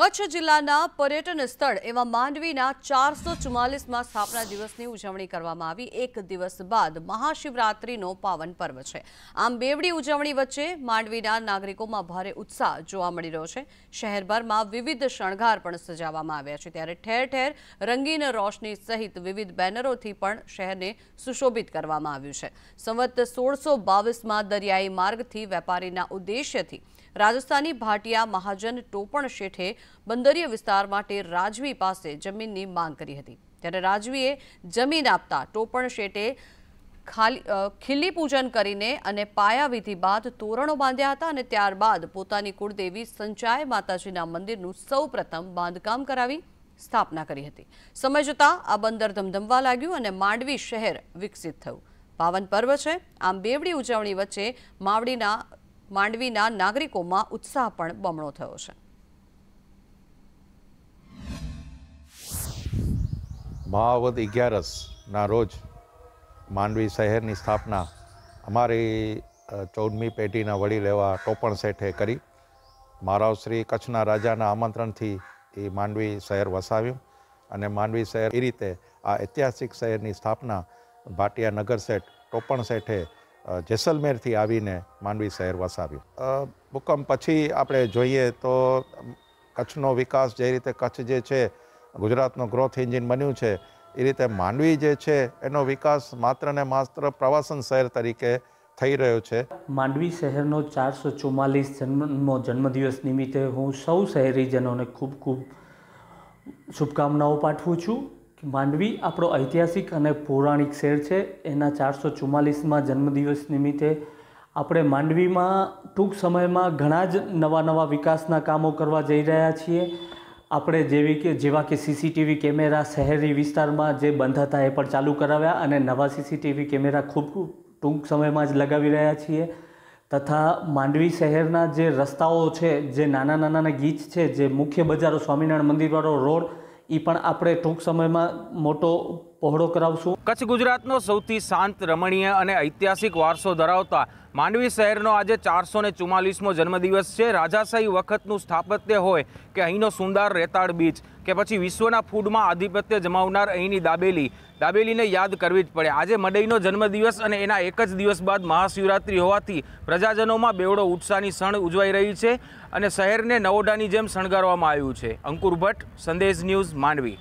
કચ્છ જિલ્લાના પર્યટન સ્થળ એવા માંડવીના ચારસો ચુમ્માલીસમાં સ્થાપના દિવસની ઉજવણી કરવામાં આવી એક દિવસ બાદ મહાશિવરાત્રિનો પાવન પર્વ છે આમ બેવડી ઉજવણી વચ્ચે માંડવીના નાગરિકોમાં ભારે ઉત્સાહ જોવા મળી રહ્યો છે શહેરભરમાં વિવિધ શણગાર પણ સજાવવામાં આવ્યા છે ત્યારે ઠેર ઠેર રંગીન રોશની સહિત વિવિધ બેનરોથી પણ શહેરને સુશોભિત કરવામાં આવ્યું છે સંવત સોળસો બાવીસમાં દરિયાઈ માર્ગથી વેપારીના ઉદ્દેશ્યથી રાજસ્થાની ભાટિયા મહાજન ટોપણ શેઠે બંદરીય વિસ્તાર માટે રાજવી પાસે જમીનની માંગ કરી હતી ત્યારે રાજવીએ જમીન આપતા ટોપણ શેઠે ખાલી ખીલી પૂજન કરીને અને પાયાવિધિ બાદ તોરણો બાંધ્યા હતા અને ત્યારબાદ પોતાની કુળદેવી સંચાય માતાજીના મંદિરનું સૌપ્રથમ બાંધકામ કરાવી સ્થાપના કરી હતી સમય જતાં આ બંદર ધમધમવા લાગ્યું અને માંડવી શહેર વિકસિત થયું પાવન પર્વ છે આમ બેવડી ઉજવણી વચ્ચે માવડીના માંડવીના નાગરિકોમાં ઉત્સાહ પણ બમણો થયો છે માવદ અગિયારસના રોજ માંડવી શહેરની સ્થાપના અમારી ચૌદમી પેઢીના વડીલ લેવા ટોપણ સેઠે કરી મારાવ શ્રી કચ્છના રાજાના આમંત્રણથી એ માંડવી શહેર વસાવ્યું અને માંડવી શહેર એ રીતે આ ઐતિહાસિક શહેરની સ્થાપના ભાટિયા નગર સેઠ ટોપણ સેઠે જેસલમેરથી આવીને માંડવી શહેર વસાવ્યું ભૂકંપ પછી આપણે જોઈએ તો કચ્છનો વિકાસ જે રીતે કચ્છ જે છે ગુજરાતનો ગ્રોથ એન્જિન બન્યું છે એ રીતે માંડવી જે છે એનો વિકાસ માત્ર ને માત્ર પ્રવાસન શહેર તરીકે થઈ રહ્યો છે માંડવી શહેરનો ચારસો ચુમ્માલીસ જન્મનો જન્મદિવસ નિમિત્તે હું સૌ શહેરીજનોને ખૂબ ખૂબ શુભકામનાઓ પાઠવું છું માંડવી આપણો ઐતિહાસિક અને પૌરાણિક શહેર છે એના ચારસો ચુમ્માલીસમાં જન્મદિવસ નિમિત્તે આપણે માંડવીમાં ટૂંક સમયમાં ઘણા જ નવા નવા વિકાસના કામો કરવા જઈ રહ્યા છીએ આપણે જેવી કે જેવા કે સીસીટીવી કેમેરા શહેરી વિસ્તારમાં જે બંધ હતા એ પણ ચાલુ કરાવ્યા અને નવા સીસીટીવી કેમેરા ખૂબ ટૂંક સમયમાં જ લગાવી રહ્યા છીએ તથા માંડવી શહેરના જે રસ્તાઓ છે જે નાના નાના ગીચ છે જે મુખ્ય બજારો સ્વામિનારાયણ મંદિરવાળો રોડ એ પણ આપણે ટૂંક સમયમાં મોટો પહોળો કરાવશું કચ્છ ગુજરાતનો સૌથી શાંત રમણીય અને ઐતિહાસિક વારસો ધરાવતા માંડવી શહેરનો આજે ચારસો ને ચુમ્માલીસમો જન્મદિવસ છે રાજાશાહી વખતનું સ્થાપત્ય હોય કે અહીંનો સુંદર રેતાળ બીચ કે પછી વિશ્વના ફૂડમાં આધિપત્ય જમાવનાર અહીંની દાબેલી દાબેલીને યાદ કરવી જ પડે આજે મડઈનો જન્મદિવસ અને એના એક જ દિવસ બાદ મહાશિવરાત્રિ હોવાથી પ્રજાજનોમાં બેવડો ઉત્સાહની સણ ઉજવાઈ રહી છે અને શહેરને નવોડાની જેમ શણગારવામાં આવ્યું છે અંકુર ભટ્ટ સંદેશ ન્યૂઝ માંડવી